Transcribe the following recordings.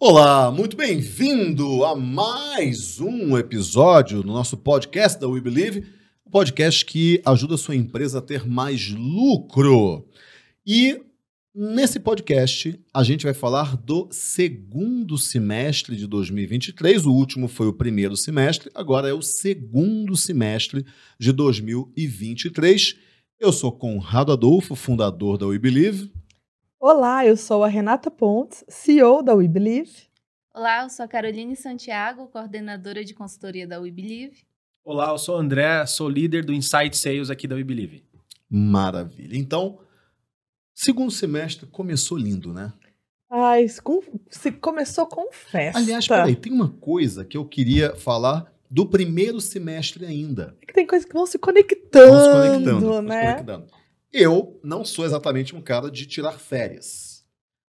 Olá, muito bem-vindo a mais um episódio do nosso podcast da We Believe, um podcast que ajuda a sua empresa a ter mais lucro. E nesse podcast a gente vai falar do segundo semestre de 2023. O último foi o primeiro semestre, agora é o segundo semestre de 2023. Eu sou Conrado Adolfo, fundador da We Believe. Olá, eu sou a Renata Pontes, CEO da We Believe. Olá, eu sou a Caroline Santiago, coordenadora de consultoria da We Believe. Olá, eu sou o André, sou líder do Insight Sales aqui da We Believe. Maravilha. Então, segundo semestre começou lindo, né? Ai, com, se começou com festa. Aliás, peraí, tem uma coisa que eu queria falar do primeiro semestre ainda. É que tem coisas que vão se conectando, vão se conectando né? Vão se né? conectando. Eu não sou exatamente um cara de tirar férias.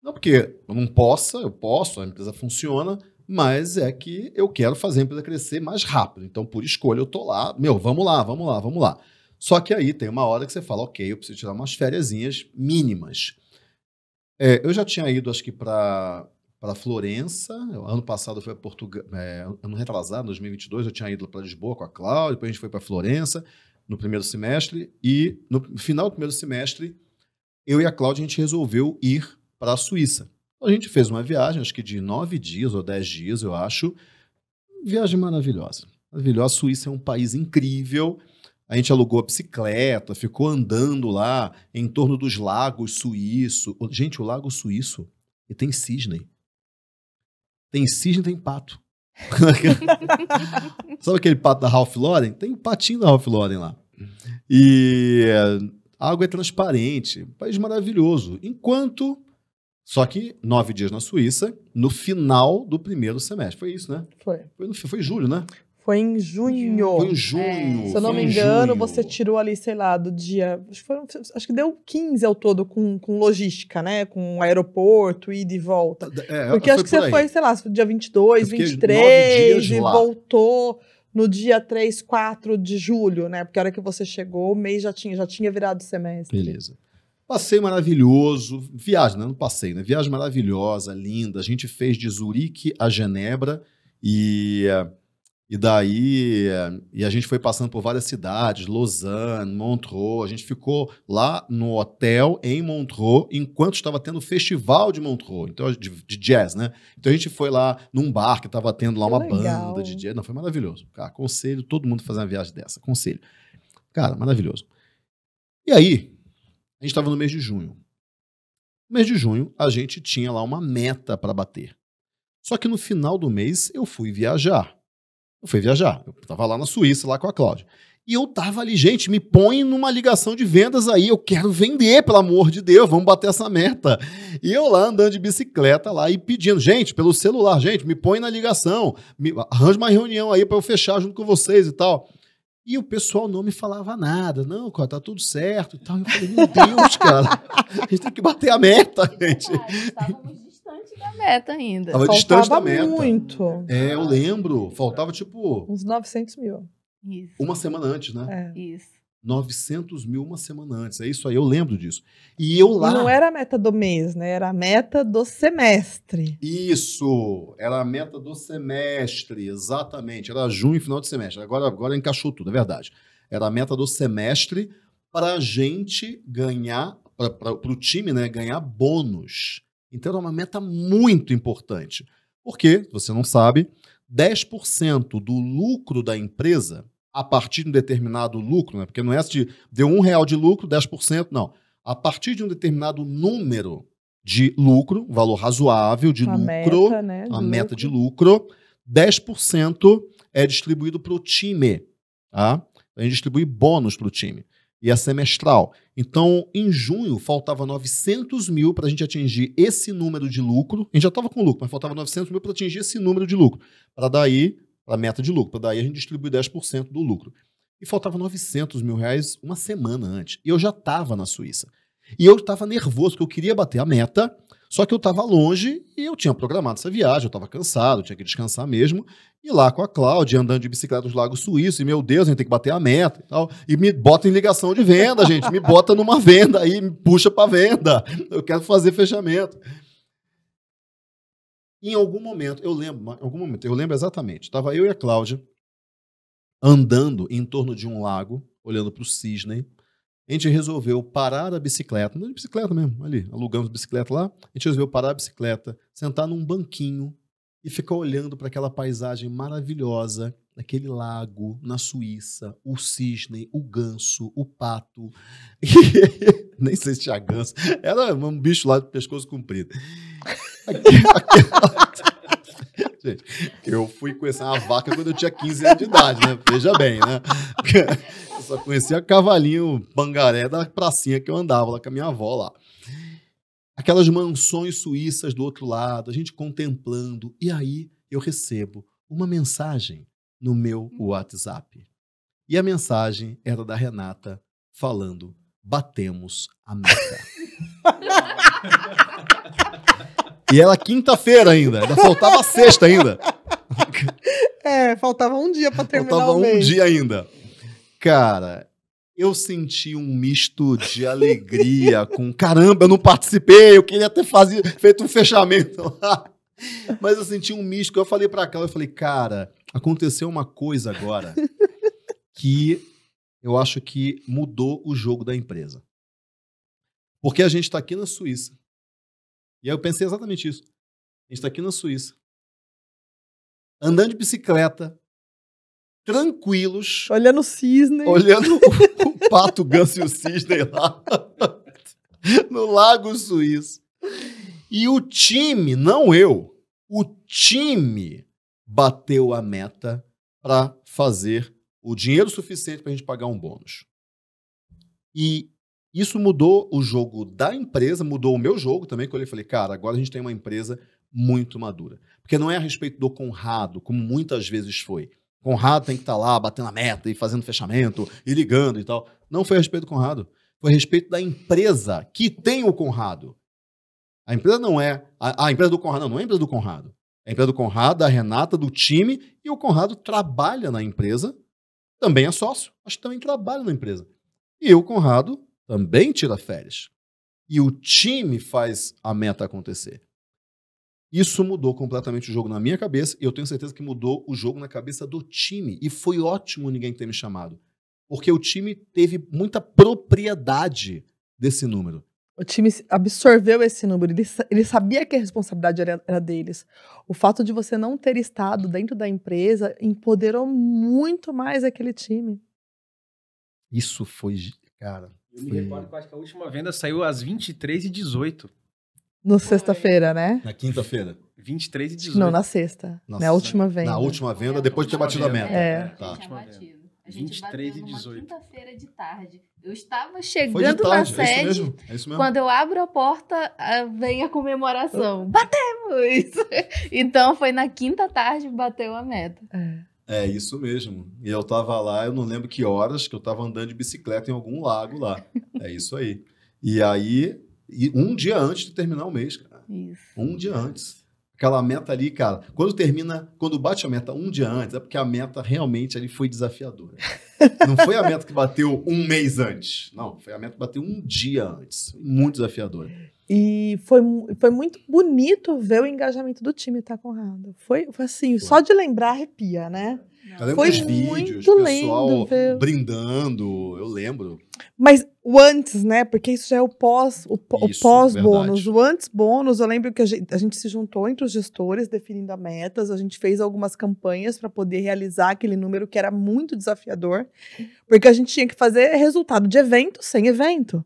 Não porque eu não possa, eu posso, a empresa funciona, mas é que eu quero fazer a empresa crescer mais rápido. Então, por escolha, eu tô lá, meu, vamos lá, vamos lá, vamos lá. Só que aí tem uma hora que você fala, ok, eu preciso tirar umas férias mínimas. É, eu já tinha ido, acho que, para para Florença. Ano passado foi a Portugal, é, ano retrasado, 2022, eu tinha ido para Lisboa com a Cláudia, depois a gente foi para Florença no primeiro semestre e no final do primeiro semestre eu e a Cláudia a gente resolveu ir para a Suíça. Então, a gente fez uma viagem, acho que de nove dias ou dez dias, eu acho. Viagem maravilhosa. Maravilhosa. A Suíça é um país incrível. A gente alugou a bicicleta, ficou andando lá em torno dos lagos suíço. Gente, o lago suíço e tem cisne. Tem cisne, tem pato. Sabe aquele pato da Ralph Lauren? Tem um patinho da Ralph Lauren lá. E é, a água é transparente, país maravilhoso. Enquanto. Só que nove dias na Suíça, no final do primeiro semestre. Foi isso, né? Foi. Foi, no, foi julho, né? Foi em junho. Foi em junho. É. Se eu não me engano, você tirou ali, sei lá, do dia. Acho que, foi, acho que deu 15 ao todo com, com logística, né? Com aeroporto, ida e volta. É, Porque acho que por você aí. foi, sei lá, dia 22, 23 e lá. voltou no dia 3, 4 de julho, né? Porque a hora que você chegou, o mês já tinha, já tinha virado semestre. Beleza. Passeio maravilhoso, viagem, né? Não passeio, né? Viagem maravilhosa, linda. A gente fez de Zurique a Genebra e. Uh, e daí, eh, e a gente foi passando por várias cidades, Lausanne, Montreux. A gente ficou lá no hotel em Montreux enquanto estava tendo o festival de Montreux, então de, de, jazz, né? Então a gente foi lá num bar que estava tendo lá uma Legal. banda de jazz. Não, foi maravilhoso. Cara, aconselho todo mundo fazer uma viagem dessa. Aconselho. Cara, maravilhoso. E aí, a gente estava no mês de junho. No mês de junho, a gente tinha lá uma meta para bater. Só que no final do mês eu fui viajar. Eu fui viajar. Eu estava lá na Suíça, lá com a Cláudia. E eu tava ali, gente, me põe numa ligação de vendas aí, eu quero vender, pelo amor de Deus, vamos bater essa meta. E eu lá andando de bicicleta lá e pedindo, gente, pelo celular, gente, me põe na ligação, me, arranja uma reunião aí para eu fechar junto com vocês e tal. E o pessoal não me falava nada, não, cara, tá tudo certo e tal. Eu falei, meu Deus, cara, a gente tem que bater a meta, gente. Ah, da meta ainda. Tava faltava distante da meta. muito. É, eu lembro. Faltava, tipo... Uns 900 mil. Isso. Uma semana antes, né? É. Isso. 900 mil uma semana antes. É isso aí, eu lembro disso. E eu lá. não era a meta do mês, né? Era a meta do semestre. Isso! Era a meta do semestre, exatamente. Era junho, final de semestre. Agora, agora encaixou tudo, é verdade. Era a meta do semestre para a gente ganhar, para o time, né? Ganhar bônus. Então é uma meta muito importante, porque, você não sabe, 10% do lucro da empresa, a partir de um determinado lucro, né? porque não é de deu um real de lucro, 10%, não. A partir de um determinado número de lucro, valor razoável de a lucro, meta, né? de meta lucro. de lucro, 10% é distribuído para o time. Tá? Então, a gente distribui bônus para o time e é semestral. Então, em junho, faltava 900 mil para a gente atingir esse número de lucro. A gente já estava com lucro, mas faltava 900 mil para atingir esse número de lucro. Para daí, para a meta de lucro, para daí a gente distribuir 10% do lucro. E faltava 900 mil reais uma semana antes. E eu já estava na Suíça. E eu estava nervoso, porque eu queria bater a meta, só que eu estava longe e eu tinha programado essa viagem, eu estava cansado, eu tinha que descansar mesmo. E lá com a Cláudia, andando de bicicleta nos Lagos Suíços, e meu Deus, a gente tem que bater a meta e tal. E me bota em ligação de venda, gente, me bota numa venda aí, me puxa para venda. Eu quero fazer fechamento. Em algum momento, eu lembro, algum momento, eu lembro exatamente. Estava eu e a Cláudia andando em torno de um lago, olhando para o cisne a gente resolveu parar a bicicleta, não é de bicicleta mesmo, ali, alugamos bicicleta lá, a gente resolveu parar a bicicleta, sentar num banquinho e ficar olhando para aquela paisagem maravilhosa, naquele lago, na Suíça, o cisne, o ganso, o pato, nem sei se tinha ganso, era um bicho lá de pescoço comprido. Gente, eu fui conhecer uma vaca quando eu tinha 15 anos de idade, né? Veja bem, né? só conhecia cavalinho bangaré da pracinha que eu andava lá com a minha avó lá. Aquelas mansões suíças do outro lado, a gente contemplando. E aí eu recebo uma mensagem no meu WhatsApp. E a mensagem era da Renata falando: batemos a meta. e ela quinta-feira ainda, ainda faltava sexta ainda. É, faltava um dia para terminar faltava um mês. dia ainda. Cara, eu senti um misto de alegria com caramba, eu não participei, eu queria ter fazido, feito um fechamento lá. Mas eu senti um misto. Eu falei para Cláudia, eu falei, cara, aconteceu uma coisa agora que eu acho que mudou o jogo da empresa. Porque a gente está aqui na Suíça. E aí eu pensei exatamente isso. A gente está aqui na Suíça. Andando de bicicleta, tranquilos. Olhando o cisne. Olhando o, o pato, ganso e o cisne lá no Lago Suíço. E o time, não eu, o time bateu a meta para fazer o dinheiro suficiente para a gente pagar um bônus. E isso mudou o jogo da empresa, mudou o meu jogo também, quando eu falei, cara, agora a gente tem uma empresa muito madura. Porque não é a respeito do Conrado, como muitas vezes foi. Conrado tem que estar tá lá batendo a meta e fazendo fechamento e ligando e tal. Não foi a respeito do Conrado. Foi a respeito da empresa que tem o Conrado. A empresa não é. A, a empresa do Conrado não, não é a empresa do Conrado. É a empresa do Conrado, da Renata, do time, e o Conrado trabalha na empresa, também é sócio, mas também trabalha na empresa. E o Conrado também tira férias. E o time faz a meta acontecer. Isso mudou completamente o jogo na minha cabeça e eu tenho certeza que mudou o jogo na cabeça do time. E foi ótimo ninguém ter me chamado, porque o time teve muita propriedade desse número. O time absorveu esse número, ele, ele sabia que a responsabilidade era, era, deles. O fato de você não ter estado dentro da empresa empoderou muito mais aquele time. Isso foi, cara. Eu foi... me recordo que acho que a última venda saiu às 23h18. No sexta-feira, né? Na quinta-feira. 23 e 18. Não, na sexta. Na, na última venda. Na última venda, é, depois de ter é. é, tá. tá. batido a meta. É. Tá. A gente 23 bateu e 18. quinta-feira de tarde. Eu estava chegando tarde, na é isso mesmo. é isso mesmo. Quando eu abro a porta, vem a comemoração. Batemos! então foi na quinta tarde que bateu a meta. é isso mesmo. E eu estava lá, eu não lembro que horas, que eu estava andando de bicicleta em algum lago lá. É isso aí. E aí e um dia antes de terminar o mês, cara. Isso. Um dia antes. Aquela meta ali, cara. Quando termina, quando bate a meta um dia antes, é porque a meta realmente ali foi desafiadora. não foi a meta que bateu um mês antes. Não, foi a meta que bateu um dia antes. Muito desafiadora. E foi, foi muito bonito ver o engajamento do time, tá, Conrado? Foi, foi assim, foi. só de lembrar arrepia, né? É. Eu lembro Foi dos vídeos, muito pessoal lindo, brindando, eu lembro. Mas o antes, né? Porque isso já é o pós, o, pós bônus, o antes bônus. Eu lembro que a gente, a gente, se juntou entre os gestores definindo metas, a gente fez algumas campanhas para poder realizar aquele número que era muito desafiador, porque a gente tinha que fazer resultado de evento sem evento.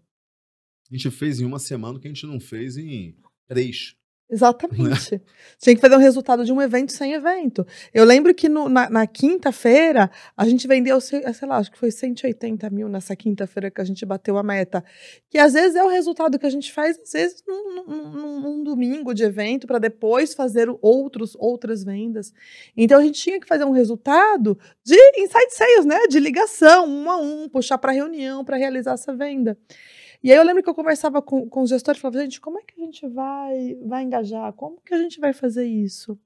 A gente fez em uma semana o que a gente não fez em três. Exatamente. Né? Tinha que fazer um resultado de um evento sem evento. Eu lembro que no, na, na quinta-feira a gente vendeu, sei lá, acho que foi 180 mil nessa quinta-feira que a gente bateu a meta. Que às vezes é o resultado que a gente faz, às vezes, num, num, num domingo de evento, para depois fazer outros, outras vendas. Então a gente tinha que fazer um resultado de inside sales, né? De ligação, um a um, puxar para reunião, para realizar essa venda. E aí eu lembro que eu conversava com, com os gestores e falava, gente, como é que a gente vai, vai engajar? Como que a gente vai fazer isso?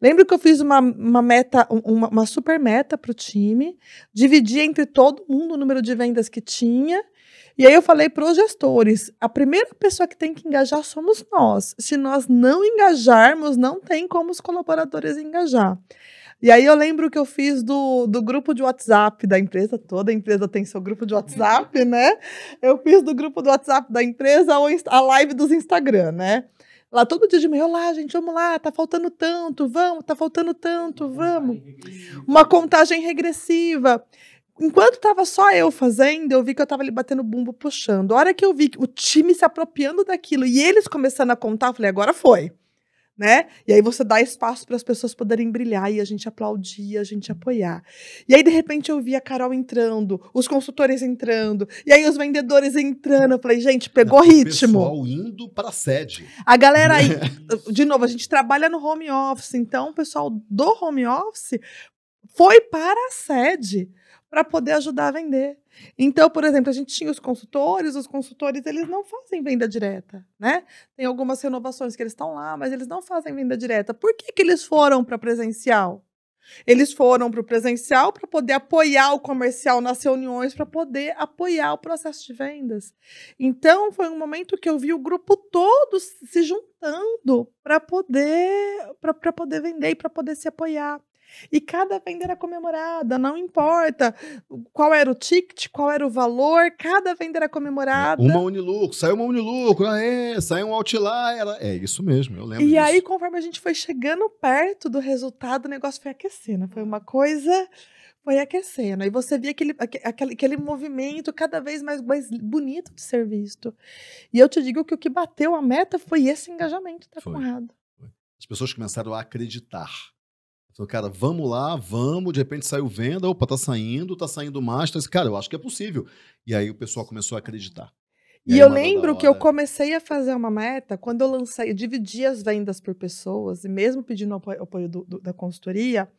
Lembro que eu fiz uma, uma meta, uma, uma super meta para o time, dividi entre todo mundo o número de vendas que tinha, e aí eu falei para os gestores: a primeira pessoa que tem que engajar somos nós. Se nós não engajarmos, não tem como os colaboradores engajar. E aí eu lembro que eu fiz do, do grupo de WhatsApp da empresa, toda empresa tem seu grupo de WhatsApp, uhum. né? Eu fiz do grupo do WhatsApp da empresa a live dos Instagram, né? Lá todo dia de manhã, lá, gente, vamos lá, tá faltando tanto, vamos, tá faltando tanto, vamos. Uma contagem regressiva. Enquanto tava só eu fazendo, eu vi que eu tava ali batendo bumbo, puxando. A hora que eu vi o time se apropriando daquilo e eles começando a contar, eu falei, agora foi né? E aí você dá espaço para as pessoas poderem brilhar e a gente aplaudir, a gente apoiar. E aí de repente eu vi a Carol entrando, os consultores entrando, e aí os vendedores entrando. Eu falei, gente, pegou Não, ritmo. O pessoal indo para sede. A galera aí, de novo, a gente trabalha no home office, então o pessoal do home office foi para a sede para poder ajudar a vender. Então, por exemplo, a gente tinha os consultores, os consultores, eles não fazem venda direta, né? Tem algumas renovações que eles estão lá, mas eles não fazem venda direta. Por que, que eles foram para presencial? Eles foram para o presencial para poder apoiar o comercial nas reuniões, para poder apoiar o processo de vendas. Então, foi um momento que eu vi o grupo todo se juntando para poder, poder vender e para poder se apoiar. E cada venda era comemorada, não importa qual era o ticket, qual era o valor, cada venda era comemorada. Uma Uniluco, saiu uma Uniluco, ah, é, né, saiu um Outlier. É isso mesmo, eu lembro. E disso. aí, conforme a gente foi chegando perto do resultado, o negócio foi aquecendo. Foi uma coisa foi aquecendo. Aí você via aquele, aquele, aquele movimento cada vez mais, mais bonito de ser visto. E eu te digo que o que bateu a meta foi esse engajamento da tá Conrado. As pessoas começaram a acreditar. Falei, cara, vamos lá, vamos. De repente saiu venda, opa, tá saindo, tá saindo mais. Tá... Cara, eu acho que é possível. E aí o pessoal começou a acreditar. E, e eu lembro que eu comecei a fazer uma meta quando eu lancei, eu dividi as vendas por pessoas, e mesmo pedindo apoio, apoio do, do, da consultoria,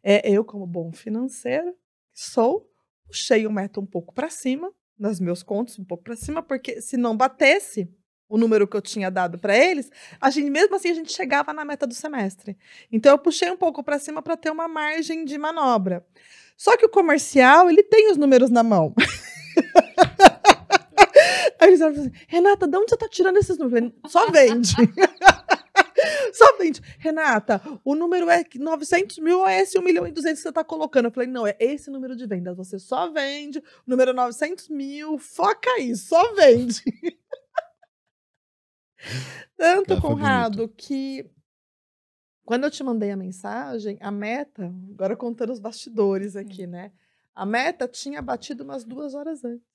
é, eu, como bom financeiro, sou, puxei o meta um pouco para cima, nos meus contos um pouco para cima, porque se não batesse, o número que eu tinha dado para eles, a gente mesmo assim a gente chegava na meta do semestre. Então eu puxei um pouco para cima para ter uma margem de manobra. Só que o comercial, ele tem os números na mão. Aí eles falaram assim: "Renata, de onde você tá tirando esses números? Só vende." Só vende. Renata, o número é 900 mil ou é esse 1 milhão e 200 que você está colocando? Eu falei, não, é esse número de vendas. Você só vende, número 900 mil, foca aí, só vende. Tanto, Ela Conrado, que quando eu te mandei a mensagem, a meta, agora contando os bastidores aqui, hum. né? A meta tinha batido umas duas horas antes.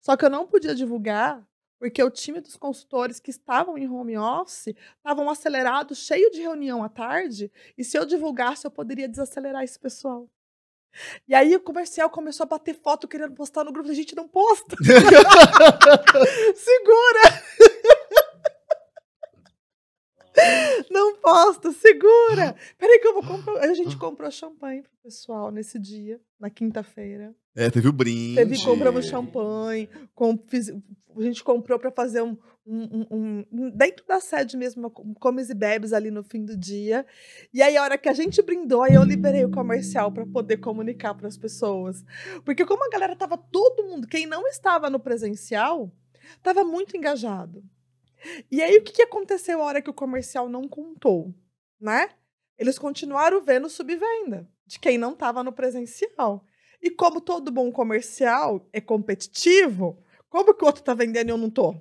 Só que eu não podia divulgar, porque o time dos consultores que estavam em home office estavam acelerados, cheio de reunião à tarde, e se eu divulgasse, eu poderia desacelerar esse pessoal. E aí o comercial começou a bater foto querendo postar no grupo. A Gente, não posta! Segura! Não posta, segura. Peraí que eu vou comprar. A gente comprou champanhe pro pessoal nesse dia, na quinta-feira. É, teve o brinde. Teve, compramos champanhe. Com, fiz, a gente comprou para fazer um, um, um, um, Dentro da sede mesmo, comes e bebes ali no fim do dia. E aí, a hora que a gente brindou, aí eu liberei o comercial para poder comunicar para as pessoas. Porque, como a galera tava todo mundo, quem não estava no presencial, tava muito engajado. E aí, o que, que aconteceu na hora que o comercial não contou? Né? Eles continuaram vendo subvenda de quem não estava no presencial. E como todo bom comercial é competitivo, como que o outro está vendendo e eu não estou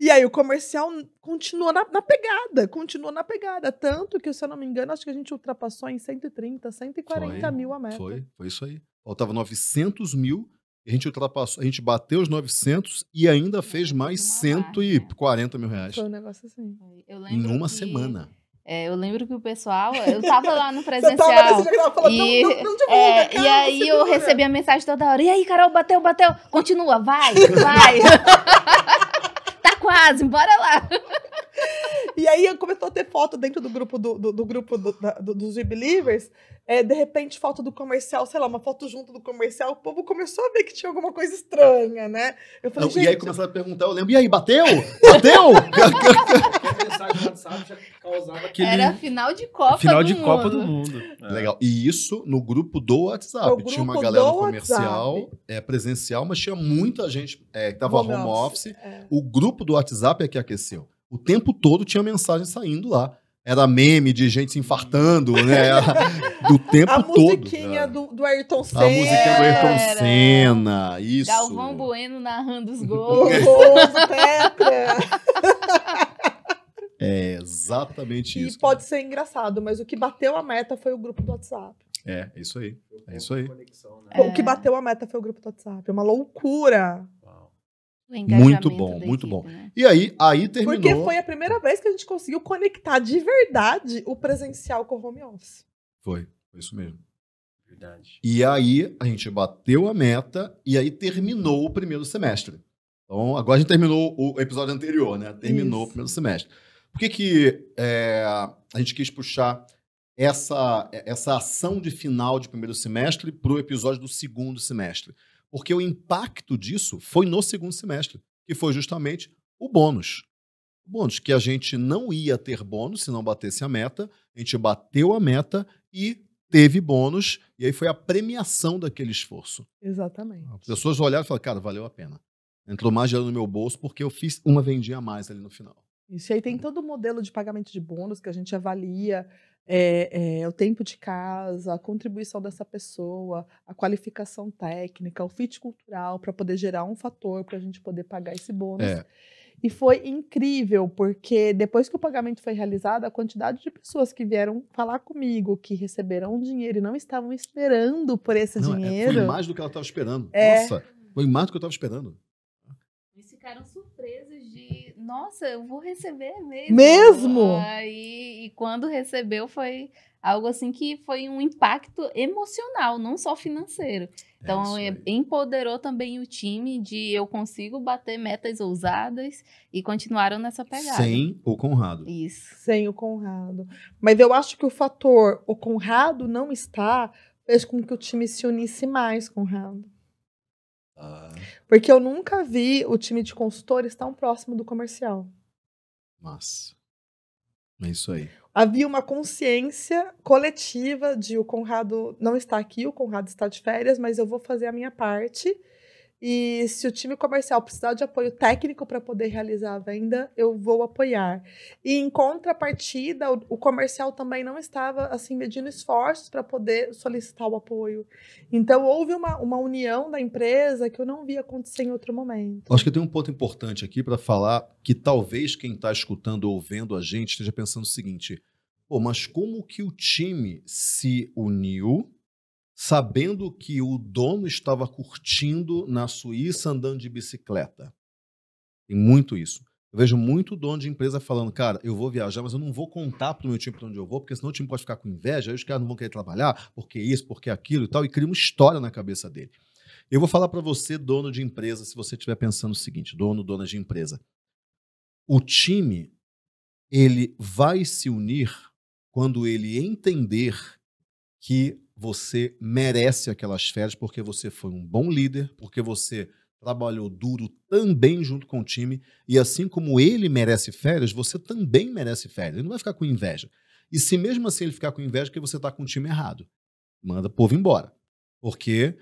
E aí o comercial continua na, na, pegada, continua na pegada. Tanto que, se eu não me engano, acho que a gente ultrapassou em 130, 140 foi, mil a meta. Foi, foi isso aí. Faltava 900 mil a gente ultrapassou, a gente bateu os 900 e ainda fez mais 140 mil reais. Foi um negócio assim. Eu lembro Numa que, semana. É, eu lembro que o pessoal, eu tava lá no presencial. tava e, é, e aí eu divulga. recebi a mensagem toda hora. E aí, Carol, bateu, bateu. Continua, vai, vai. tá quase, bora lá. E aí começou a ter foto dentro do grupo do, do, do grupo do, da, do, dos Believers. É, de repente, foto do comercial, sei lá, uma foto junto do comercial, o povo começou a ver que tinha alguma coisa estranha, né? Eu falei, Não, E aí começaram a perguntar, eu lembro, e aí, bateu? Bateu? mensagem WhatsApp já causava aquele... Era final de Copa final do de Mundo. Copa do Mundo. É. Legal. E isso no grupo do WhatsApp. Grupo tinha uma galera comercial, é, presencial, mas tinha muita gente é, que tava home, home office. office. É. O grupo do WhatsApp é que aqueceu o tempo todo tinha mensagem saindo lá. Era meme de gente se infartando, né? do tempo todo. A musiquinha do, do Ayrton Senna. A musiquinha do Ayrton Senna, isso. Galvão Bueno narrando os gols. gols, tetra. É exatamente e isso. E pode cara. ser engraçado, mas o que bateu a meta foi o grupo do WhatsApp. É, isso aí. É isso aí. Né? O que é. bateu a meta foi o grupo do WhatsApp. É uma loucura. Muito bom, muito equipe, bom. Né? E aí, aí terminou. Porque foi a primeira vez que a gente conseguiu conectar de verdade o presencial com o home office. Foi, foi isso mesmo. Verdade. E aí a gente bateu a meta e aí terminou o primeiro semestre. Então, agora a gente terminou o episódio anterior, né? Terminou isso. o primeiro semestre. Por que, que é, a gente quis puxar essa, essa ação de final de primeiro semestre para o episódio do segundo semestre? Porque o impacto disso foi no segundo semestre, que foi justamente o bônus. O bônus, que a gente não ia ter bônus se não batesse a meta, a gente bateu a meta e teve bônus, e aí foi a premiação daquele esforço. Exatamente. As pessoas olharam e falaram, cara, valeu a pena. Entrou mais dinheiro no meu bolso porque eu fiz uma vendinha a mais ali no final. Isso, e aí tem uhum. todo o modelo de pagamento de bônus que a gente avalia é, é, o tempo de casa, a contribuição dessa pessoa, a qualificação técnica, o fit cultural, para poder gerar um fator para a gente poder pagar esse bônus. É. E foi incrível, porque depois que o pagamento foi realizado, a quantidade de pessoas que vieram falar comigo, que receberam o dinheiro e não estavam esperando por esse não, é, dinheiro. Foi mais do que ela estava esperando. É. Nossa, foi mais do que eu estava esperando. E ficaram nossa, eu vou receber mesmo. Mesmo? e quando recebeu foi algo assim que foi um impacto emocional, não só financeiro. É então, é empoderou também o time de eu consigo bater metas ousadas e continuaram nessa pegada. Sem o Conrado. Isso. Sem o Conrado. Mas eu acho que o fator o Conrado não está fez com que o time se unisse mais, Conrado. Ah. Porque eu nunca vi o time de consultores tão próximo do comercial. Massa. É isso aí. Havia uma consciência coletiva de o Conrado não está aqui, o Conrado está de férias, mas eu vou fazer a minha parte e se o time comercial precisar de apoio técnico para poder realizar a venda, eu vou apoiar. E em contrapartida, o, o comercial também não estava assim medindo esforços para poder solicitar o apoio. Então houve uma, uma união da empresa que eu não vi acontecer em outro momento. Acho que tem um ponto importante aqui para falar que talvez quem está escutando ou vendo a gente esteja pensando o seguinte: Pô, mas como que o time se uniu sabendo que o dono estava curtindo na Suíça andando de bicicleta. Tem muito isso. Eu vejo muito dono de empresa falando, cara, eu vou viajar, mas eu não vou contar para o meu time para onde eu vou, porque senão o time pode ficar com inveja, aí os caras não vão querer trabalhar, porque isso, porque aquilo e tal, e cria uma história na cabeça dele. Eu vou falar para você, dono de empresa, se você estiver pensando o seguinte, dono, dona de empresa. O time, ele vai se unir quando ele entender que você merece aquelas férias porque você foi um bom líder, porque você trabalhou duro também junto com o time, e assim como ele merece férias, você também merece férias. Ele não vai ficar com inveja. E se mesmo assim ele ficar com inveja, é que você está com o time errado. Manda o povo embora. Porque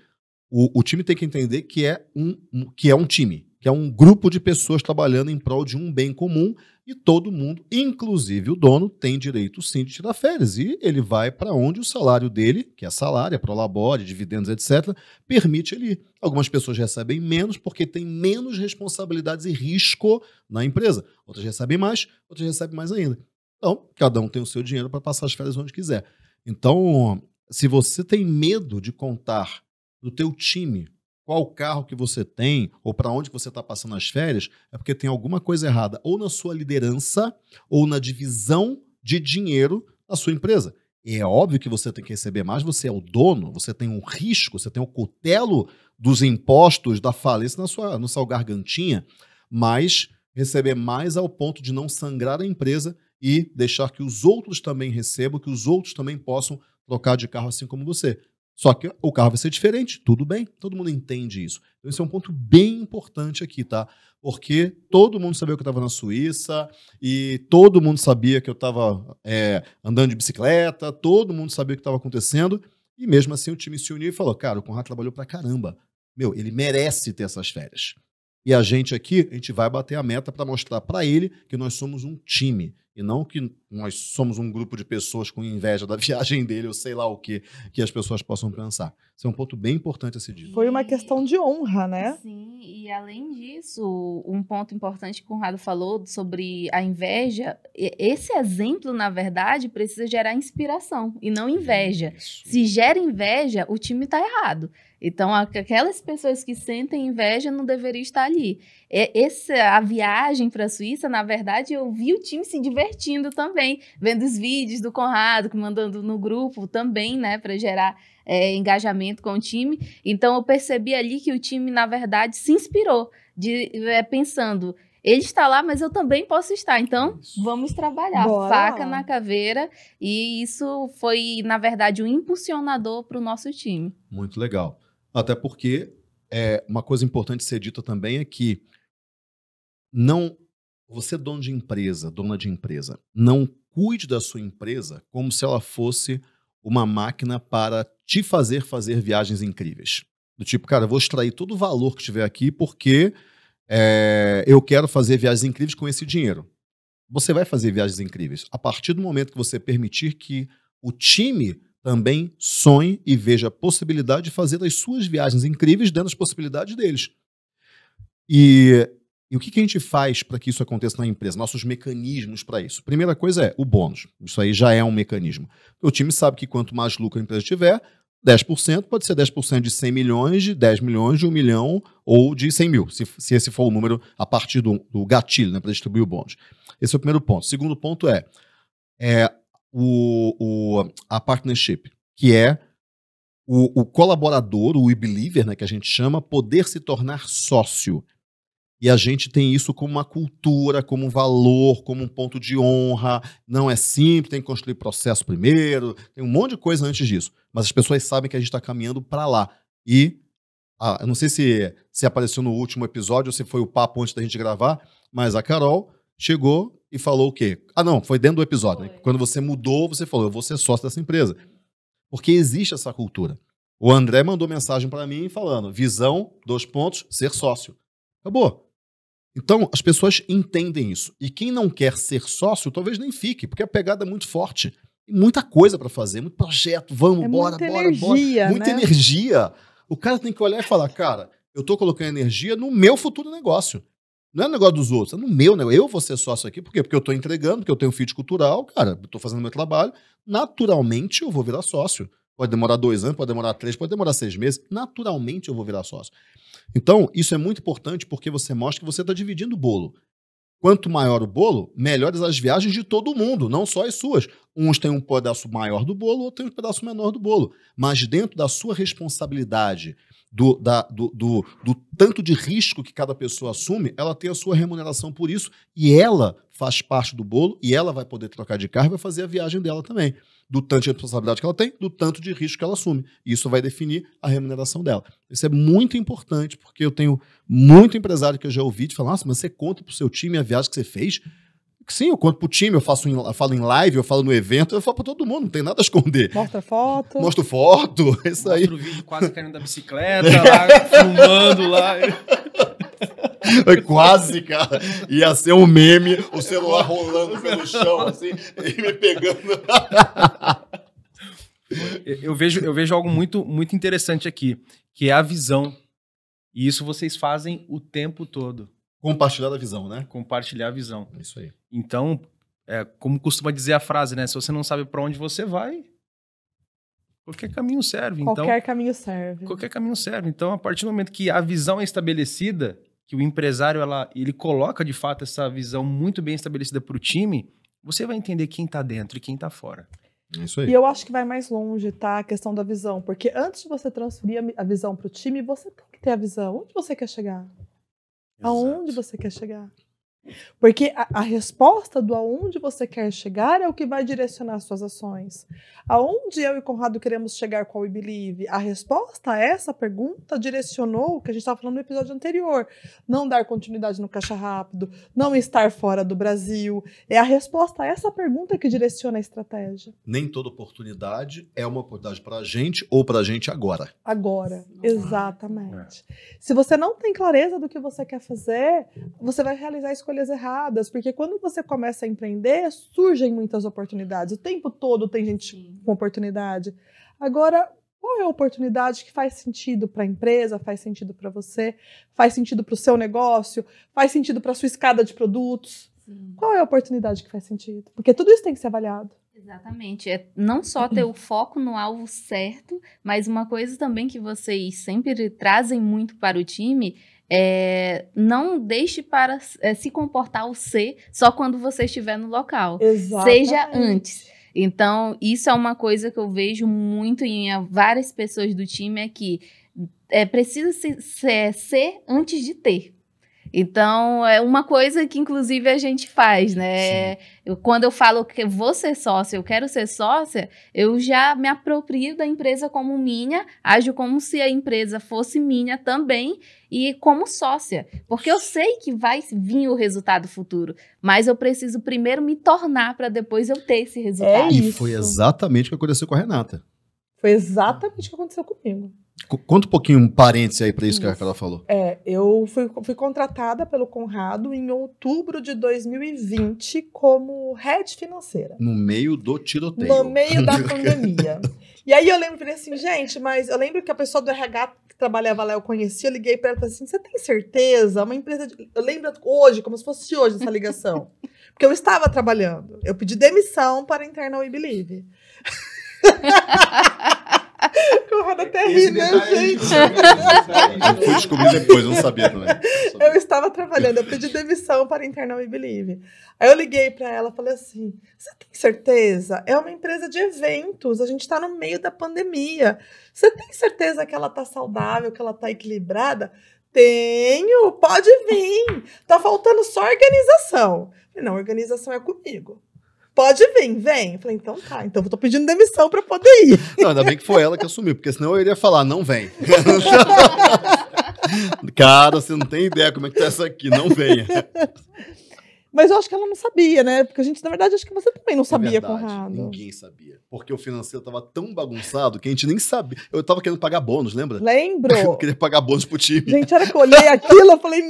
o, o time tem que entender que é um, um, que é um time que é um grupo de pessoas trabalhando em prol de um bem comum e todo mundo, inclusive o dono, tem direito sim de tirar férias. E ele vai para onde o salário dele, que é salário, é labore, dividendos, etc., permite ele ir. Algumas pessoas recebem menos porque têm menos responsabilidades e risco na empresa. Outras recebem mais, outras recebem mais ainda. Então, cada um tem o seu dinheiro para passar as férias onde quiser. Então, se você tem medo de contar do teu time qual carro que você tem ou para onde você está passando as férias, é porque tem alguma coisa errada ou na sua liderança ou na divisão de dinheiro da sua empresa. E é óbvio que você tem que receber mais, você é o dono, você tem um risco, você tem o um cutelo dos impostos, da falência na sua, na sua gargantinha, mas receber mais ao ponto de não sangrar a empresa e deixar que os outros também recebam, que os outros também possam trocar de carro assim como você. Só que o carro vai ser diferente, tudo bem, todo mundo entende isso. Então, esse é um ponto bem importante aqui, tá? Porque todo mundo sabia que eu estava na Suíça, e todo mundo sabia que eu estava é, andando de bicicleta, todo mundo sabia o que estava acontecendo, e mesmo assim o time se uniu e falou: cara, o Conrado trabalhou pra caramba. Meu, ele merece ter essas férias. E a gente aqui, a gente vai bater a meta para mostrar para ele que nós somos um time e não que nós somos um grupo de pessoas com inveja da viagem dele, ou sei lá o que, que as pessoas possam pensar. Isso é um ponto bem importante a se dizer. Foi uma questão de honra, né? Sim, e além disso, um ponto importante que o Conrado falou sobre a inveja, esse exemplo, na verdade, precisa gerar inspiração e não inveja. Isso. Se gera inveja, o time está errado. Então, aquelas pessoas que sentem inveja não deveriam estar ali. Essa, a viagem para a Suíça, na verdade, eu vi o time se divertir divertindo também, vendo os vídeos do Conrado, mandando no grupo também, né, para gerar é, engajamento com o time. Então eu percebi ali que o time, na verdade, se inspirou, de, é, pensando, ele está lá, mas eu também posso estar. Então, vamos trabalhar. Bora. Faca na caveira. E isso foi, na verdade, um impulsionador para o nosso time. Muito legal. Até porque é, uma coisa importante ser dita também é que não você, é dono de empresa, dona de empresa, não cuide da sua empresa como se ela fosse uma máquina para te fazer fazer viagens incríveis. Do tipo, cara, vou extrair todo o valor que tiver aqui porque é, eu quero fazer viagens incríveis com esse dinheiro. Você vai fazer viagens incríveis a partir do momento que você permitir que o time também sonhe e veja a possibilidade de fazer as suas viagens incríveis dentro das possibilidades deles. E e o que, que a gente faz para que isso aconteça na empresa? Nossos mecanismos para isso. Primeira coisa é o bônus. Isso aí já é um mecanismo. O time sabe que quanto mais lucro a empresa tiver, 10% pode ser 10% de 100 milhões, de 10 milhões, de 1 milhão ou de 100 mil, se, se esse for o número a partir do, do gatilho né, para distribuir o bônus. Esse é o primeiro ponto. O segundo ponto é, é o, o, a partnership, que é o, o, colaborador, o e-believer, né, que a gente chama, poder se tornar sócio. E a gente tem isso como uma cultura, como um valor, como um ponto de honra. Não é simples, tem que construir processo primeiro, tem um monte de coisa antes disso. Mas as pessoas sabem que a gente está caminhando para lá. E ah, eu não sei se, se apareceu no último episódio ou se foi o papo antes da gente gravar, mas a Carol chegou e falou o quê? Ah, não, foi dentro do episódio. Né? Quando você mudou, você falou, eu vou ser sócio dessa empresa. Porque existe essa cultura. O André mandou mensagem para mim falando: visão, dois pontos, ser sócio. Acabou. Então, as pessoas entendem isso. E quem não quer ser sócio, talvez nem fique, porque a pegada é muito forte. E muita coisa para fazer, muito projeto, vamos, é bora, bora, energia, bora. Muita né? energia. O cara tem que olhar e falar, cara, eu estou colocando energia no meu futuro negócio. Não é no negócio dos outros, é no meu negócio. Eu vou ser sócio aqui, por quê? Porque eu estou entregando, porque eu tenho um fit cultural, cara, estou fazendo meu trabalho. Naturalmente eu vou virar sócio. Pode demorar dois anos, pode demorar três, pode demorar seis meses. Naturalmente eu vou virar sócio. Então, isso é muito importante porque você mostra que você está dividindo o bolo. Quanto maior o bolo, melhores as viagens de todo mundo, não só as suas. Uns têm um pedaço maior do bolo, outros têm um pedaço menor do bolo. Mas dentro da sua responsabilidade, do, da, do, do, do tanto de risco que cada pessoa assume, ela tem a sua remuneração por isso e ela faz parte do bolo e ela vai poder trocar de carro e vai fazer a viagem dela também do tanto de responsabilidade que ela tem, do tanto de risco que ela assume. Isso vai definir a remuneração dela. Isso é muito importante, porque eu tenho muito empresário que eu já ouvi de falar: nossa, mas você conta para o seu time a viagem que você fez? Sim, eu conto pro time, eu faço em, eu falo em live, eu falo no evento, eu falo pra todo mundo, não tem nada a esconder. Mostra foto. Mostra foto, é isso Mostro aí. Mostra o vídeo quase caindo da bicicleta, lá, filmando lá. Quase, cara. Ia ser um meme, o celular rolando pelo chão, assim, e me pegando. eu vejo, eu vejo algo muito, muito interessante aqui, que é a visão. E isso vocês fazem o tempo todo. Compartilhar a visão, né? Compartilhar a visão. É isso aí. Então, é, como costuma dizer a frase, né? Se você não sabe para onde você vai, qualquer caminho serve. Então qualquer então, caminho serve. Qualquer caminho serve. Então, a partir do momento que a visão é estabelecida, que o empresário ela, ele coloca de fato essa visão muito bem estabelecida para o time, você vai entender quem está dentro e quem está fora. É isso aí. E eu acho que vai mais longe, tá? A questão da visão. Porque antes de você transferir a visão para o time, você tem que ter a visão. Onde você quer chegar? Exato. Aonde você quer chegar? Porque a, a, resposta do aonde você quer chegar é o que vai direcionar suas ações. Aonde eu e Conrado queremos chegar com o We Believe? A resposta a essa pergunta direcionou o que a gente estava falando no episódio anterior. Não dar continuidade no caixa rápido, não estar fora do Brasil. É a resposta a essa pergunta que direciona a estratégia. Nem toda oportunidade é uma oportunidade para a gente ou para a gente agora. Agora, exatamente. É. Se você não tem clareza do que você quer fazer, você vai realizar a escolha escolhas erradas, porque quando você começa a empreender, surgem muitas oportunidades. O tempo todo tem gente Sim. com oportunidade. Agora, qual é a oportunidade que faz sentido para a empresa, faz sentido para você, faz sentido para o seu negócio, faz sentido para a sua escada de produtos? Sim. Qual é a oportunidade que faz sentido? Porque tudo isso tem que ser avaliado. Exatamente. É não só ter o foco no alvo certo, mas uma coisa também que vocês sempre trazem muito para o time é, não deixe para é, se comportar o ser só quando você estiver no local. Exatamente. Seja antes. Então, isso é uma coisa que eu vejo muito em várias pessoas do time é que é, precisa se, se, é, ser antes de ter. Então, é uma coisa que, inclusive, a gente faz, né? Eu, quando eu falo que eu vou ser sócia, eu quero ser sócia, eu já me aproprio da empresa como minha, ajo como se a empresa fosse minha também e como sócia. Porque eu sei que vai vir o resultado futuro, mas eu preciso primeiro me tornar para depois eu ter esse é resultado. É e foi exatamente o que aconteceu com a Renata. Foi exatamente o que aconteceu comigo. Conta um pouquinho, um parêntese aí para isso, que ela falou. É, eu fui, fui contratada pelo Conrado em outubro de 2020 como head financeira. No meio do tiroteio. No meio da pandemia. E aí eu lembro, falei assim, gente, mas eu lembro que a pessoa do RH que trabalhava lá, eu conhecia, eu liguei para ela e falei assim, você tem certeza? Uma empresa de... Eu lembro hoje, como se fosse hoje essa ligação. Porque eu estava trabalhando. Eu pedi demissão para internar o Believe. Conrado até ri, né, é gente? Né? Eu fui descobrir depois, eu não sabia também. Eu estava trabalhando, eu pedi demissão para internar o Believe. Aí eu liguei para ela falei assim: você tem certeza? É uma empresa de eventos, a gente está no meio da pandemia. Você tem certeza que ela está saudável, que ela está equilibrada? Tenho, pode vir. Tá faltando só organização. Falei, não, organização é comigo pode vir, vem. Eu falei, então tá, então eu tô pedindo demissão pra poder ir. Não, ainda bem que foi ela que assumiu, porque senão eu iria falar, não vem. Cara, você não tem ideia como é que tá essa aqui, não venha. Mas eu acho que ela não sabia, né? Porque a gente, na verdade, acho que você também não é sabia, verdade, Conrado. Ninguém sabia. Porque o financeiro tava tão bagunçado que a gente nem sabia. Eu tava querendo pagar bônus, lembra? Lembro. eu queria pagar bônus pro time. Gente, era que eu olhei aquilo, eu falei,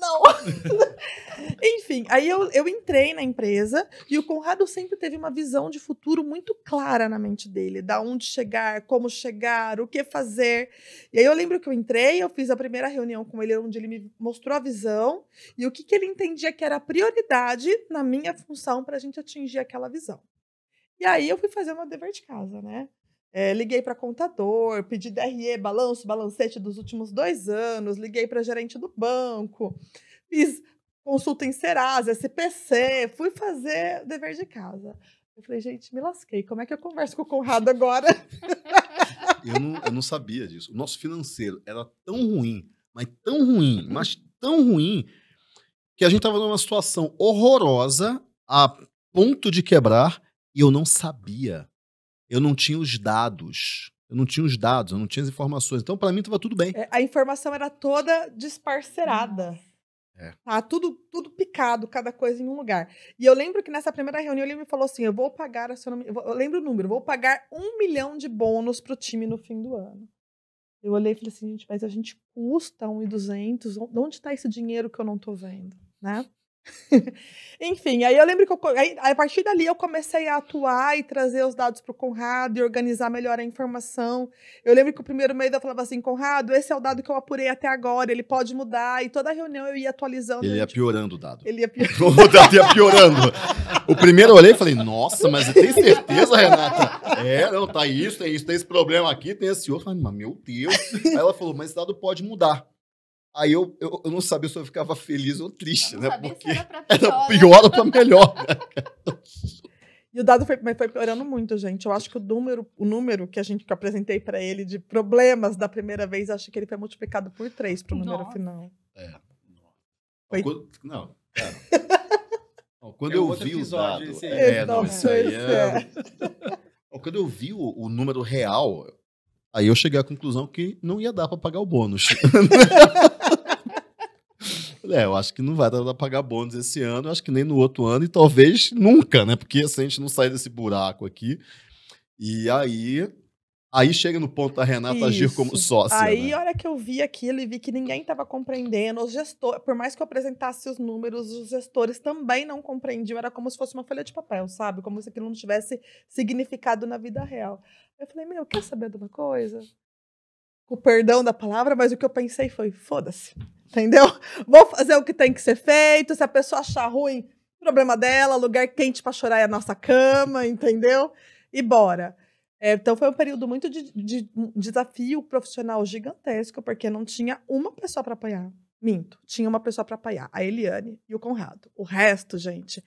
não. Enfim, aí eu, eu entrei na empresa e o Conrado sempre teve uma visão de futuro muito clara na mente dele, da onde chegar, como chegar, o que fazer. E aí eu lembro que eu entrei, eu fiz a primeira reunião com ele, onde ele me mostrou a visão e o que, que ele entendia que era prioridade na minha função para a gente atingir aquela visão. E aí eu fui fazer uma dever de casa, né? É, liguei para contador, pedi DRE, balanço, balancete dos últimos dois anos, liguei para gerente do banco, fiz consulta em Serasa, SPC, fui fazer dever de casa. Eu falei, gente, me lasquei, como é que eu converso com o Conrado agora? eu, não, eu não sabia disso. O nosso financeiro era tão ruim, mas tão ruim, mas tão ruim, que a gente estava numa situação horrorosa, a ponto de quebrar, e eu não sabia eu não tinha os dados. Eu não tinha os dados, eu não tinha as informações. Então, para mim, estava tudo bem. É, a informação era toda disparcerada. É. Tá tudo, tudo picado, cada coisa em um lugar. E eu lembro que nessa primeira reunião ele me falou assim: eu vou pagar, eu lembro o número, vou pagar um milhão de bônus para o time no fim do ano. Eu olhei e falei assim, gente, mas a gente custa 1.200, onde está esse dinheiro que eu não estou vendo, né? Enfim, aí eu lembro que eu, aí, a partir dali eu comecei a atuar e trazer os dados para o Conrado e organizar melhor a informação. Eu lembro que o primeiro mês eu falava assim, Conrado, esse é o dado que eu apurei até agora, ele pode mudar. E toda reunião eu ia atualizando. Ele ia tipo, piorando o dado. Ele ia piorando. o dado ia piorando. O primeiro eu olhei e falei, nossa, mas você tem certeza, Renata? É, não, tá isso, tem isso, tem esse problema aqui, tem esse outro. Eu falei, mas meu Deus. Aí ela falou, mas esse dado pode mudar. Aí eu, eu, eu, não sabia se eu ficava feliz ou triste, né? Porque era, pra pior. era pior né? ou tá melhor, né? E o dado foi, mas foi piorando muito, gente. Eu acho que o número, o número que a gente que apresentei para ele de problemas da primeira vez, acho que ele foi multiplicado por três para o número Nossa. final. É. Foi... Quando, não, cara. Quando é eu vi o dado. É, é, é, não, isso aí é. Quando eu vi o, o número real, Aí eu cheguei à conclusão que não ia dar para pagar o bônus é, eu acho que não vai dar para pagar bônus esse ano, eu acho que nem no outro ano e talvez nunca, né? Porque se assim, a gente não sair desse buraco aqui. E aí. Aí chega no ponto da Renata Isso. agir como sócia. Aí, né? hora que eu vi aquilo e vi que ninguém estava compreendendo, os gestores, por mais que eu apresentasse os números, os gestores também não compreendiam. Era como se fosse uma folha de papel, sabe? Como se aquilo não tivesse significado na vida real. Eu falei, meu, quer saber de uma coisa? o perdão da palavra, mas o que eu pensei foi: foda-se entendeu? Vou fazer o que tem que ser feito. Se a pessoa achar ruim, problema dela. Lugar quente para chorar é a nossa cama, entendeu? E bora. É, então foi um período muito de, de, desafio profissional gigantesco, porque não tinha uma pessoa para apanhar. Minto, tinha uma pessoa para apanhar, a Eliane e o Conrado. O resto, gente.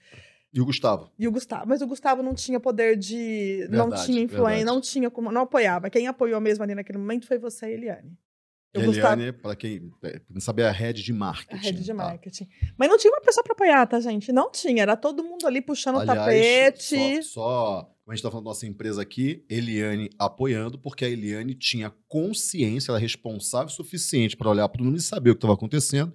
E o Gustavo. E o Gustavo, mas o Gustavo não tinha poder de, verdade, não tinha influência, não tinha como, não apoiava. Quem apoiou mesmo ali naquele momento foi você, Eliane. Eu Eliane, é, gostava... Né, para quem não é, sabia, a rede de marketing. A rede de tá. marketing. Mas não tinha uma pessoa para apoiar, tá, gente? Não tinha. Era todo mundo ali puxando Aliás, o tapete. Só, só, como a gente está falando da nossa empresa aqui, Eliane apoiando, porque a Eliane tinha consciência, ela é responsável o suficiente para olhar para o mundo e saber o que estava acontecendo.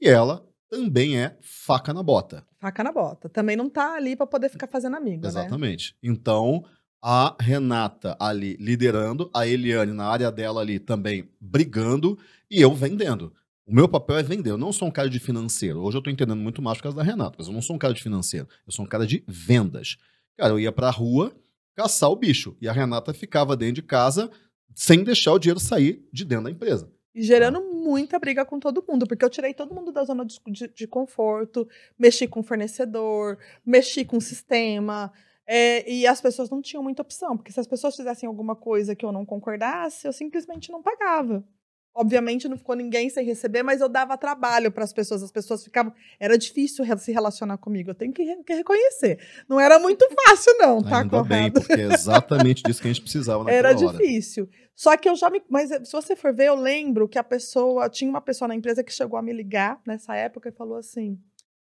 E ela também é faca na bota. Faca na bota. Também não está ali para poder ficar fazendo amigo. Né? Exatamente. Né? Então, a Renata ali liderando, a Eliane na área dela ali também brigando e eu vendendo. O meu papel é vender. Eu não sou um cara de financeiro. Hoje eu estou entendendo muito mais por causa da Renata, mas eu não sou um cara de financeiro. Eu sou um cara de vendas. Cara, eu ia para a rua caçar o bicho e a Renata ficava dentro de casa sem deixar o dinheiro sair de dentro da empresa. E gerando muita briga com todo mundo, porque eu tirei todo mundo da zona de, de, de conforto, mexi com fornecedor, mexi com sistema, é, e as pessoas não tinham muita opção, porque se as pessoas fizessem alguma coisa que eu não concordasse, eu simplesmente não pagava. Obviamente não ficou ninguém sem receber, mas eu dava trabalho para as pessoas. As pessoas ficavam. Era difícil se relacionar comigo, eu tenho que, re que reconhecer. Não era muito fácil, não, tá? Ainda bem, porque é exatamente disso que a gente precisava naquela Era difícil. Hora. Só que eu já me. Mas eh, se você for ver, eu lembro que a pessoa. Tinha uma pessoa na empresa que chegou a me ligar nessa época e falou assim: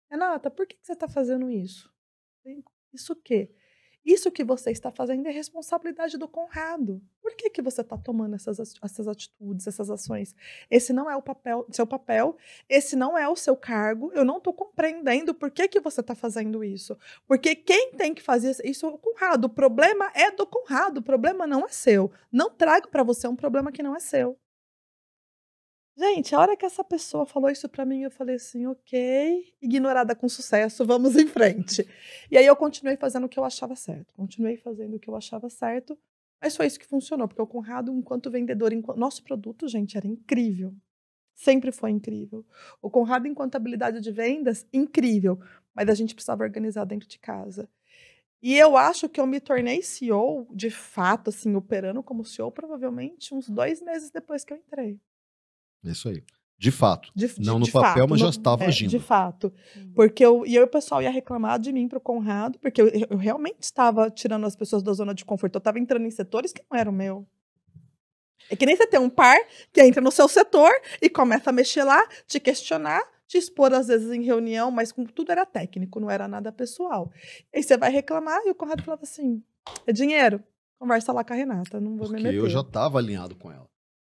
Renata, por que, que você está fazendo isso? Isso o quê? Isso que você está fazendo é responsabilidade do Conrado. Por que, que você está tomando essas, essas atitudes, essas ações? Esse não é o papel, seu papel, esse não é o seu cargo. Eu não estou compreendendo por que, que você está fazendo isso. Porque quem tem que fazer isso é o Conrado. O problema é do Conrado, o problema não é seu. Não trago para você um problema que não é seu. Gente, a hora que essa pessoa falou isso para mim, eu falei assim, ok, ignorada com sucesso, vamos em frente. E aí eu continuei fazendo o que eu achava certo, continuei fazendo o que eu achava certo, mas foi isso que funcionou, porque o Conrado, enquanto vendedor, enquanto... nosso produto, gente, era incrível. Sempre foi incrível. O Conrado, enquanto habilidade de vendas, incrível, mas a gente precisava organizar dentro de casa. E eu acho que eu me tornei CEO, de fato, assim, operando como CEO, provavelmente uns dois meses depois que eu entrei. É isso aí. De fato. De, não de, no de papel, fato, mas já estava é, agindo. De fato. Hum. Porque eu, e eu, o pessoal ia reclamar de mim para o Conrado, porque eu, eu, realmente estava tirando as pessoas da zona de conforto. Eu estava entrando em setores que não eram meu. É que nem você tem um par que entra no seu setor e começa a mexer lá, te questionar, te expor às vezes em reunião, mas com tudo era técnico, não era nada pessoal. E você vai reclamar e o Conrado falava assim: é dinheiro, conversa lá com a Renata, não vou porque me meter. eu já estava alinhado com ela.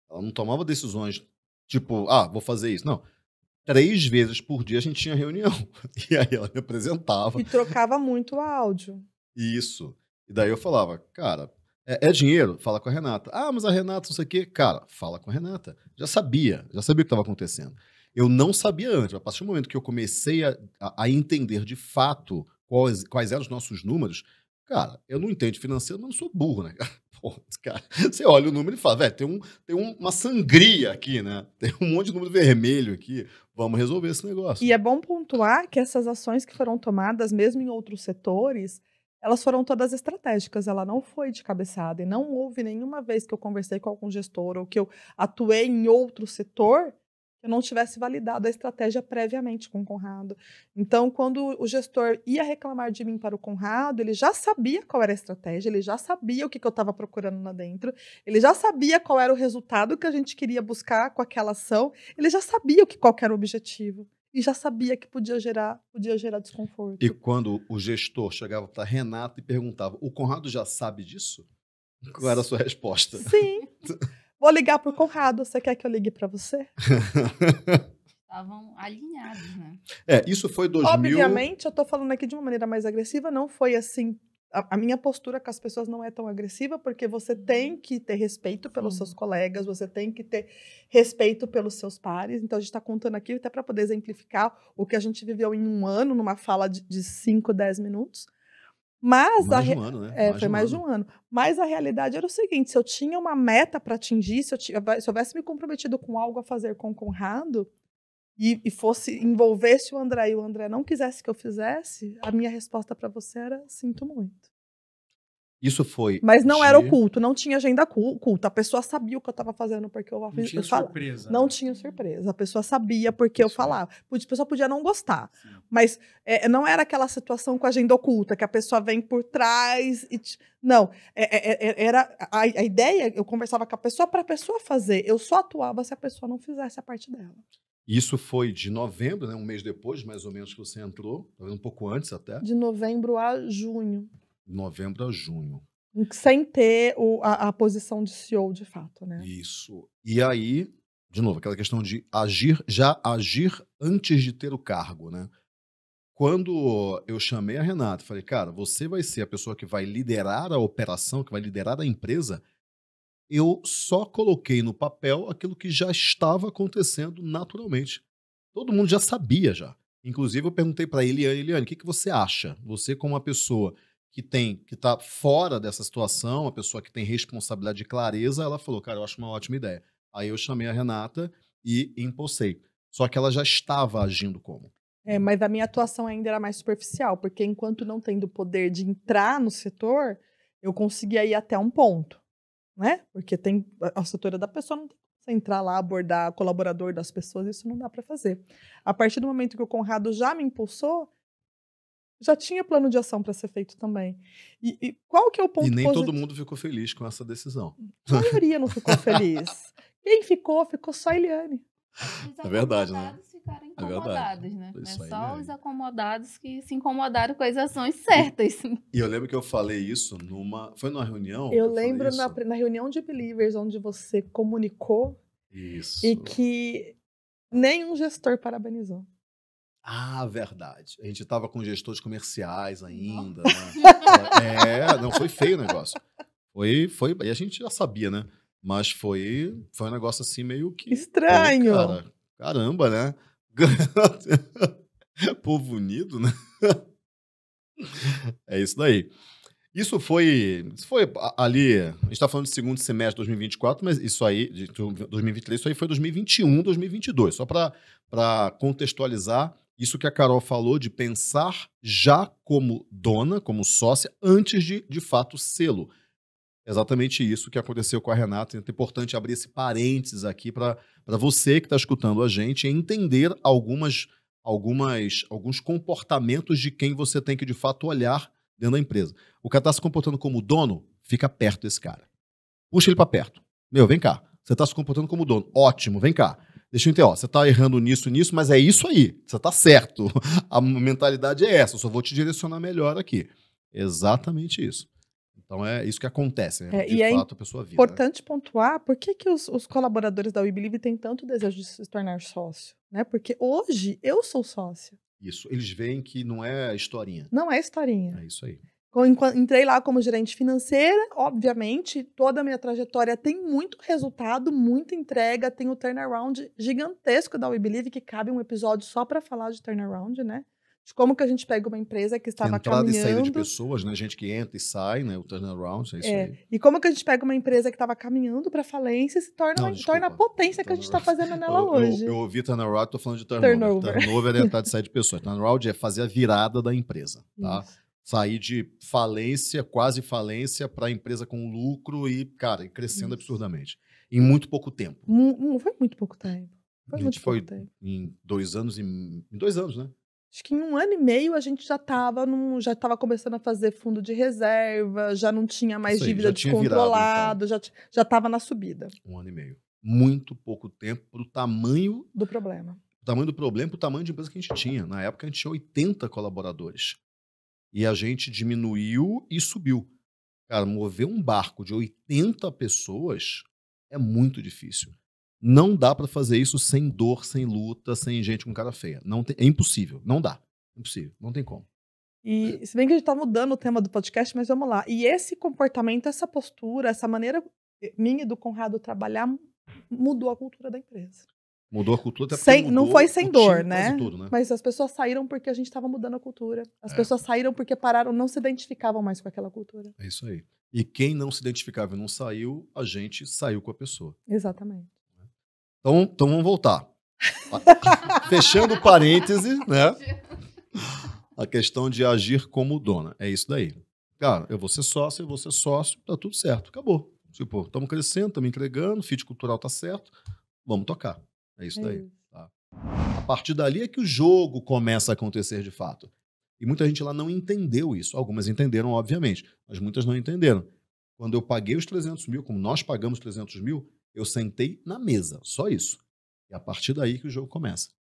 Ela não tomava decisões Tipo, ah, vou fazer isso. Não. Três vezes por dia a gente tinha reunião. E aí ela me apresentava. E trocava muito o áudio. Isso. E daí eu falava, cara, é, é, dinheiro? Fala com a Renata. Ah, mas a Renata, não sei o quê. Cara, fala com a Renata. Já sabia, já sabia o que estava acontecendo. Eu não sabia antes, a partir do momento que eu comecei a, a, a entender de fato quais, quais eram os nossos números, Cara, eu não entendo financeiro, mas não sou burro, né? Pô, cara, você olha o número e fala, velho, tem, um, tem uma sangria aqui, né? Tem um monte de número vermelho aqui, vamos resolver esse negócio. E é bom pontuar que essas ações que foram tomadas, mesmo em outros setores, elas foram todas estratégicas, ela não foi de cabeçada. E não houve nenhuma vez que eu conversei com algum gestor ou que eu atuei em outro setor eu não tivesse validado a estratégia previamente com o Conrado. Então, quando o gestor ia reclamar de mim para o Conrado, ele já sabia qual era a estratégia, ele já sabia o que, que eu estava procurando lá dentro, ele já sabia qual era o resultado que a gente queria buscar com aquela ação, ele já sabia o que, qual era o objetivo. E já sabia que podia gerar, podia gerar desconforto. E quando o gestor chegava para Renata e perguntava: o Conrado já sabe disso? Qual era a sua resposta? Sim. Vou ligar pro Conrado. Você quer que eu ligue para você? Estavam alinhados, né? É, isso foi 2000... Obviamente, eu tô falando aqui de uma maneira mais agressiva. Não foi assim... A, a minha postura com as pessoas não é tão agressiva, porque você uhum. tem que ter respeito pelos Sim. seus colegas, você tem que ter respeito pelos seus pares. Então, a gente está contando aqui até para poder exemplificar o que a gente viveu em um ano, numa fala de 5, 10 minutos. Mas mais a, de um ano, né? É, mais foi de um mais ano. de um ano. Mas a realidade era o seguinte: se eu tinha uma meta para atingir, se eu, tivesse, se eu, houvesse me comprometido com algo a fazer com o Conrado e, e, fosse envolvesse o André e o André não quisesse que eu fizesse, a minha resposta para você era: sinto muito. Isso foi. Mas não de... era oculto, não tinha agenda oculta. A pessoa sabia o que eu estava fazendo porque eu falava. Não tinha surpresa. Não né? tinha surpresa. A pessoa sabia porque eu é. falava. A pessoa podia não gostar. Sim. Mas é, é, não era aquela situação com agenda oculta, que a pessoa vem por trás e. Não. É, é, é, era a, a, ideia, eu conversava com a pessoa para a pessoa fazer. Eu só atuava se a pessoa não fizesse a parte dela. Isso foi de novembro, né? um mês depois, mais ou menos, que você entrou, um pouco antes até. De novembro a junho novembro a junho. Sem ter o, a, a, posição de CEO de fato, né? Isso. E aí, de novo, aquela questão de agir, já agir antes de ter o cargo, né? Quando eu chamei a Renata, e falei, cara, você vai ser a pessoa que vai liderar a operação, que vai liderar a empresa. Eu só coloquei no papel aquilo que já estava acontecendo naturalmente. Todo mundo já sabia já. Inclusive, eu perguntei para Eliane, Eliane, o que, que você acha? Você, como uma pessoa que tem, que está fora dessa situação, a pessoa que tem responsabilidade de clareza, ela falou, cara, eu acho uma ótima ideia. Aí eu chamei a Renata e impulsei. Só que ela já estava agindo como. É, mas a minha atuação ainda era mais superficial, porque enquanto não tendo poder de entrar no setor, eu conseguia ir até um ponto, né? Porque tem a setora da pessoa não tem você entrar lá, abordar colaborador das pessoas, isso não dá para fazer. A partir do momento que o Conrado já me impulsou, já tinha plano de ação para ser feito também. E, e, qual que é o ponto E nem positivo? todo mundo ficou feliz com essa decisão. A maioria não ficou feliz. Quem ficou, ficou só a Eliane. é verdade, né? ficaram é incomodados, né? é né? É só os acomodados que se incomodaram com as ações certas. E, e, eu lembro que eu falei isso numa. Foi numa reunião? Eu, eu lembro na, na, reunião de Believers, onde você comunicou. Isso. E que nenhum gestor parabenizou. Ah, verdade. A gente estava com gestores comerciais ainda. Né? é, não foi feio o negócio. Foi, foi, e a gente já sabia, né? Mas foi, foi um negócio assim meio que estranho. Né, cara, caramba, né? Povo unido, né? é isso daí. Isso foi, isso foi ali, a gente está falando de segundo semestre de 2024, mas isso aí, de 2023, isso aí foi 2021, 2022, só para contextualizar isso que a Carol falou de pensar já como dona, como sócia, antes de, de fato, sê-lo. Exatamente isso que aconteceu com a Renata. Então, é importante abrir esse parênteses aqui para você que está escutando a gente entender algumas, algumas, alguns comportamentos de quem você tem que, de fato, olhar dentro da empresa. O cara está se comportando como dono, fica perto desse cara. Puxa ele para perto. Meu, vem cá. Você está se comportando como dono. Ótimo, vem cá deixa eu entender, ó, você está errando nisso, nisso, mas é isso aí, você está certo. A mentalidade é essa, eu só vou te direcionar melhor aqui. Exatamente isso. Então é isso que acontece, né? É, e é fato, é a pessoa vive. Né? Importante né? pontuar por que, que os, os colaboradores da WeBelieve têm tanto desejo de se tornar sócio, né? Porque hoje eu sou sócio. Isso, eles veem que não é historinha. Não é historinha. É isso aí. Entrei lá como gerente financeira, obviamente, toda a minha trajetória tem muito resultado, muita entrega, tem o turnaround gigantesco da We Believe, que cabe um episódio só para falar de turnaround, né? De como que a gente pega uma empresa que estava Entrada caminhando... Entrada e saída de pessoas, né? Gente que entra e sai, né? O turnaround, é isso é. aí. E como que a gente pega uma empresa que estava caminhando para falência e se torna, Não, torna a potência que a gente está fazendo nela eu, hoje. Eu, eu ouvi turnaround, estou falando de turnover. Turnover, turnover é entrar de sair de pessoas. Turnaround é fazer a virada da empresa, tá? Isso sair de falência, quase falência, para empresa com lucro e, cara, crescendo Isso. absurdamente. Em muito pouco tempo. foi muito pouco tempo. Foi a gente foi tempo. em dois anos, em, em, dois anos, né? Acho que em um ano e meio a gente já estava num, já estava começando a fazer fundo de reserva, já não tinha mais dívida então. descontrolada, então. já estava na subida. Um ano e meio. Muito pouco tempo para o tamanho do problema. O tamanho do problema, o tamanho de empresa que a gente tinha. Na época a gente tinha 80 colaboradores. E a gente diminuiu e subiu. Cara, mover um barco de 80 pessoas é muito difícil. Não dá para fazer isso sem dor, sem luta, sem gente com cara feia. Não tem, é impossível. Não dá. Impossível. Não tem como. E se bem que a gente está mudando o tema do podcast, mas vamos lá. E esse comportamento, essa postura, essa maneira eh, minha e do Conrado trabalhar mudou a cultura da empresa. Mudou a cultura até sem, Não foi sem dor, né? Tudo, né? Mas as pessoas saíram porque a gente estava mudando a cultura. As é. pessoas saíram porque pararam, não se identificavam mais com aquela cultura. É isso aí. E quem não se identificava e não saiu, a gente saiu com a pessoa. Exatamente. Então, então vamos voltar. Fechando parêntese, né? A questão de agir como dona. É isso daí. Cara, eu vou ser sócio, eu vou ser sócio, tá tudo certo, acabou. Tipo, estamos crescendo, estamos entregando, fit cultural tá certo, vamos tocar. É isso é daí. Isso. Tá? A partir dali é que o jogo começa a acontecer de fato. E muita gente lá não entendeu isso. Algumas entenderam, obviamente, mas muitas não entenderam. Quando eu paguei os 300 mil, como nós pagamos 300 mil, eu sentei na mesa, só isso. E é a partir daí que o jogo começa.